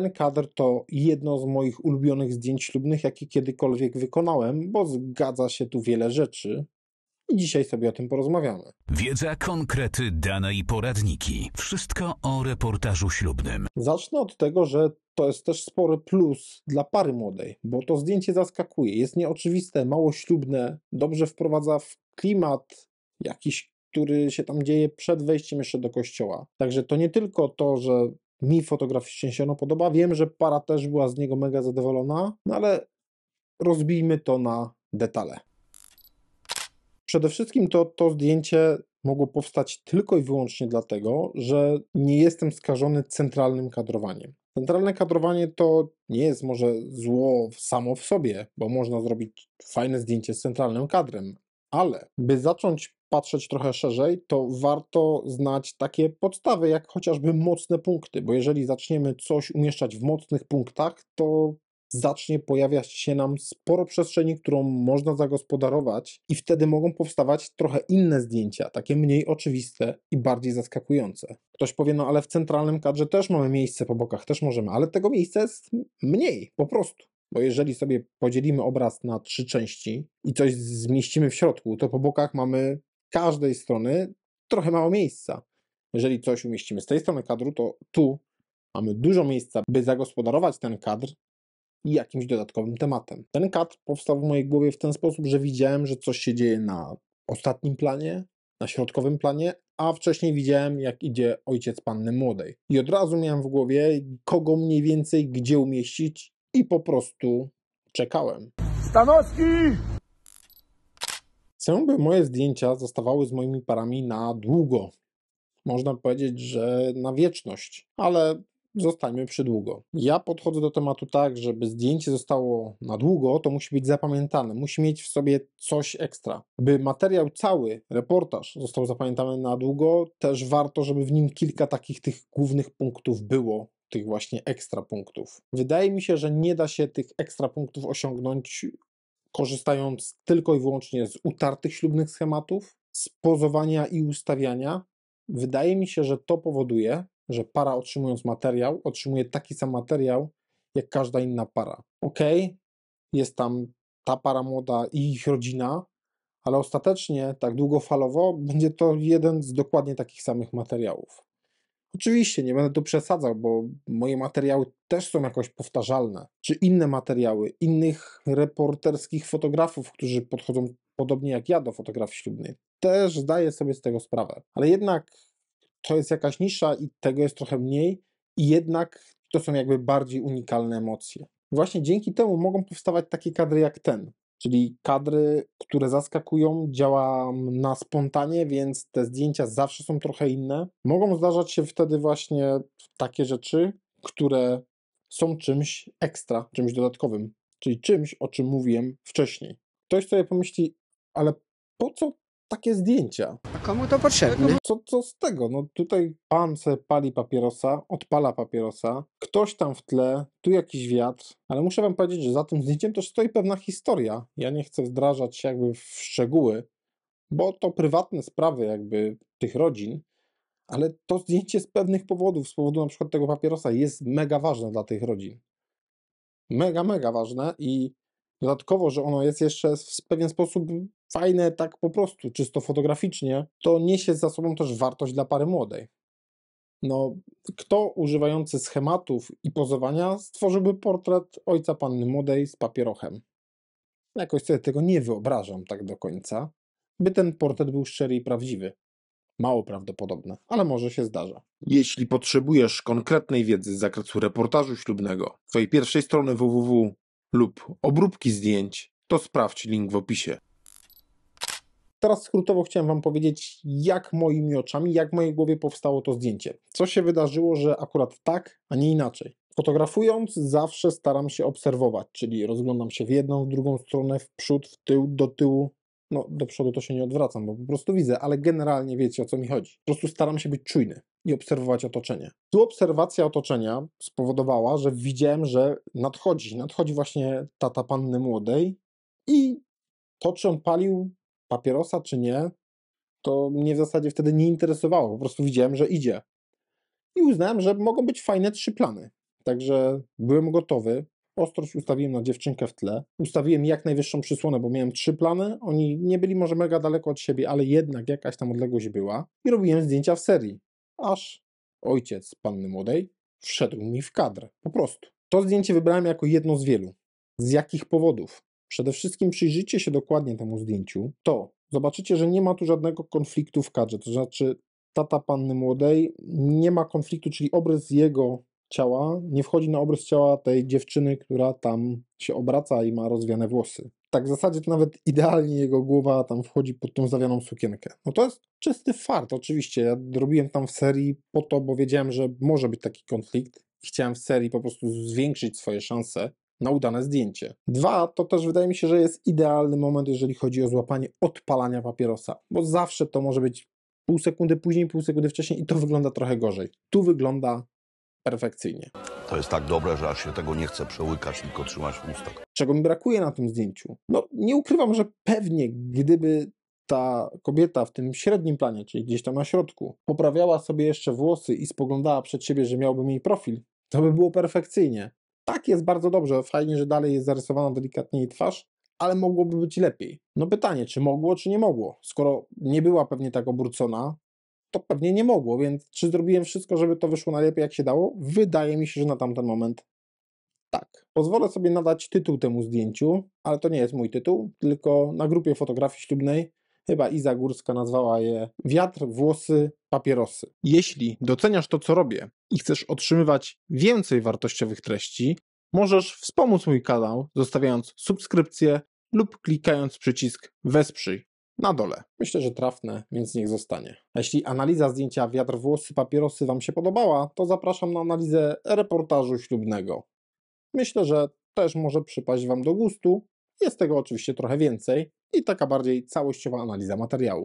ten kadr to jedno z moich ulubionych zdjęć ślubnych, jakie kiedykolwiek wykonałem, bo zgadza się tu wiele rzeczy. I dzisiaj sobie o tym porozmawiamy. Wiedza, konkrety, dane i poradniki. Wszystko o reportażu ślubnym. Zacznę od tego, że to jest też spory plus dla pary młodej, bo to zdjęcie zaskakuje. Jest nieoczywiste, mało ślubne, dobrze wprowadza w klimat jakiś który się tam dzieje przed wejściem jeszcze do kościoła. Także to nie tylko to, że mi fotograficznie się ono podoba. Wiem, że para też była z niego mega zadowolona, no ale rozbijmy to na detale. Przede wszystkim to, to zdjęcie mogło powstać tylko i wyłącznie dlatego, że nie jestem skażony centralnym kadrowaniem. Centralne kadrowanie to nie jest może zło samo w sobie, bo można zrobić fajne zdjęcie z centralnym kadrem, ale by zacząć patrzeć trochę szerzej, to warto znać takie podstawy, jak chociażby mocne punkty, bo jeżeli zaczniemy coś umieszczać w mocnych punktach, to zacznie pojawiać się nam sporo przestrzeni, którą można zagospodarować, i wtedy mogą powstawać trochę inne zdjęcia, takie mniej oczywiste i bardziej zaskakujące. Ktoś powie, no ale w centralnym kadrze też mamy miejsce po bokach, też możemy, ale tego miejsca jest mniej, po prostu. Bo jeżeli sobie podzielimy obraz na trzy części i coś zmieścimy w środku, to po bokach mamy każdej strony trochę mało miejsca. Jeżeli coś umieścimy z tej strony kadru, to tu mamy dużo miejsca, by zagospodarować ten kadr jakimś dodatkowym tematem. Ten kadr powstał w mojej głowie w ten sposób, że widziałem, że coś się dzieje na ostatnim planie, na środkowym planie, a wcześniej widziałem, jak idzie ojciec panny młodej. I od razu miałem w głowie, kogo mniej więcej gdzie umieścić, i po prostu czekałem. Stanowski! Chcę, by moje zdjęcia zostawały z moimi parami na długo. Można powiedzieć, że na wieczność, ale zostańmy przy długo. Ja podchodzę do tematu tak, żeby zdjęcie zostało na długo, to musi być zapamiętane, musi mieć w sobie coś ekstra. By materiał cały, reportaż został zapamiętany na długo, też warto, żeby w nim kilka takich tych głównych punktów było tych właśnie ekstra punktów. Wydaje mi się, że nie da się tych ekstra punktów osiągnąć korzystając tylko i wyłącznie z utartych ślubnych schematów, z pozowania i ustawiania. Wydaje mi się, że to powoduje, że para otrzymując materiał, otrzymuje taki sam materiał jak każda inna para. Ok, jest tam ta para młoda i ich rodzina, ale ostatecznie, tak długofalowo, będzie to jeden z dokładnie takich samych materiałów. Oczywiście, nie będę tu przesadzał, bo moje materiały też są jakoś powtarzalne, czy inne materiały innych reporterskich fotografów, którzy podchodzą podobnie jak ja do fotografii ślubnej. Też zdaję sobie z tego sprawę, ale jednak to jest jakaś nisza i tego jest trochę mniej, i jednak to są jakby bardziej unikalne emocje. Właśnie dzięki temu mogą powstawać takie kadry jak ten, czyli kadry, które zaskakują, działam na spontanie, więc te zdjęcia zawsze są trochę inne. Mogą zdarzać się wtedy właśnie takie rzeczy, które są czymś ekstra, czymś dodatkowym, czyli czymś, o czym mówiłem wcześniej. Ktoś sobie pomyśli, ale po co takie zdjęcia? Komu to potrzebne? Co, co z tego? No tutaj pan se pali papierosa, odpala papierosa, ktoś tam w tle, tu jakiś wiatr, ale muszę wam powiedzieć, że za tym zdjęciem też stoi pewna historia. Ja nie chcę wdrażać się jakby w szczegóły, bo to prywatne sprawy jakby tych rodzin, ale to zdjęcie z pewnych powodów, z powodu na przykład tego papierosa jest mega ważne dla tych rodzin. Mega, mega ważne i dodatkowo, że ono jest jeszcze w pewien sposób fajne tak po prostu, czysto fotograficznie, to niesie za sobą też wartość dla pary młodej. No, kto używający schematów i pozowania stworzyłby portret ojca panny młodej z papierochem? Jakoś sobie tego nie wyobrażam tak do końca, by ten portret był szczery i prawdziwy. Mało prawdopodobne, ale może się zdarza. Jeśli potrzebujesz konkretnej wiedzy z zakresu reportażu ślubnego, twojej pierwszej strony www lub obróbki zdjęć, to sprawdź link w opisie teraz skrótowo chciałem Wam powiedzieć, jak moimi oczami, jak w mojej głowie powstało to zdjęcie. Co się wydarzyło, że akurat tak, a nie inaczej. Fotografując zawsze staram się obserwować, czyli rozglądam się w jedną, w drugą stronę, w przód, w tył, do tyłu. No, do przodu to się nie odwracam, bo po prostu widzę, ale generalnie wiecie o co mi chodzi. Po prostu staram się być czujny i obserwować otoczenie. Tu obserwacja otoczenia spowodowała, że widziałem, że nadchodzi, nadchodzi właśnie tata panny młodej i to, czy on palił papierosa czy nie, to mnie w zasadzie wtedy nie interesowało. Po prostu widziałem, że idzie. I uznałem, że mogą być fajne trzy plany. Także byłem gotowy. Ostrość ustawiłem na dziewczynkę w tle. Ustawiłem jak najwyższą przysłonę, bo miałem trzy plany. Oni nie byli może mega daleko od siebie, ale jednak jakaś tam odległość była. I robiłem zdjęcia w serii. Aż ojciec panny młodej wszedł mi w kadr. Po prostu. To zdjęcie wybrałem jako jedno z wielu. Z jakich powodów? Przede wszystkim przyjrzyjcie się dokładnie temu zdjęciu, to zobaczycie, że nie ma tu żadnego konfliktu w kadrze, to znaczy tata panny młodej nie ma konfliktu, czyli obraz jego ciała nie wchodzi na obraz ciała tej dziewczyny, która tam się obraca i ma rozwiane włosy. Tak w zasadzie to nawet idealnie jego głowa tam wchodzi pod tą zawianą sukienkę. No to jest czysty fart, oczywiście. Ja robiłem tam w serii po to, bo wiedziałem, że może być taki konflikt. Chciałem w serii po prostu zwiększyć swoje szanse na udane zdjęcie. Dwa, to też wydaje mi się, że jest idealny moment, jeżeli chodzi o złapanie odpalania papierosa, bo zawsze to może być pół sekundy później, pół sekundy wcześniej i to wygląda trochę gorzej. Tu wygląda perfekcyjnie. To jest tak dobre, że aż się tego nie chce przełykać, tylko trzymać w ustach. Czego mi brakuje na tym zdjęciu? No, nie ukrywam, że pewnie gdyby ta kobieta w tym średnim planie, czyli gdzieś tam na środku, poprawiała sobie jeszcze włosy i spoglądała przed siebie, że miałbym jej profil, to by było perfekcyjnie tak jest bardzo dobrze, fajnie, że dalej jest zarysowana delikatnie jej twarz, ale mogłoby być lepiej. No pytanie, czy mogło, czy nie mogło? Skoro nie była pewnie tak obrócona, to pewnie nie mogło, więc czy zrobiłem wszystko, żeby to wyszło najlepiej jak się dało? Wydaje mi się, że na tamten moment tak. Pozwolę sobie nadać tytuł temu zdjęciu, ale to nie jest mój tytuł, tylko na grupie fotografii ślubnej Chyba Iza Górska nazwała je wiatr, włosy, papierosy. Jeśli doceniasz to, co robię i chcesz otrzymywać więcej wartościowych treści, możesz wspomóc mój kanał zostawiając subskrypcję lub klikając przycisk Wesprzyj na dole. Myślę, że trafne, więc niech zostanie. jeśli analiza zdjęcia wiatr, włosy, papierosy Wam się podobała, to zapraszam na analizę reportażu ślubnego. Myślę, że też może przypaść Wam do gustu jest tego oczywiście trochę więcej i taka bardziej całościowa analiza materiału.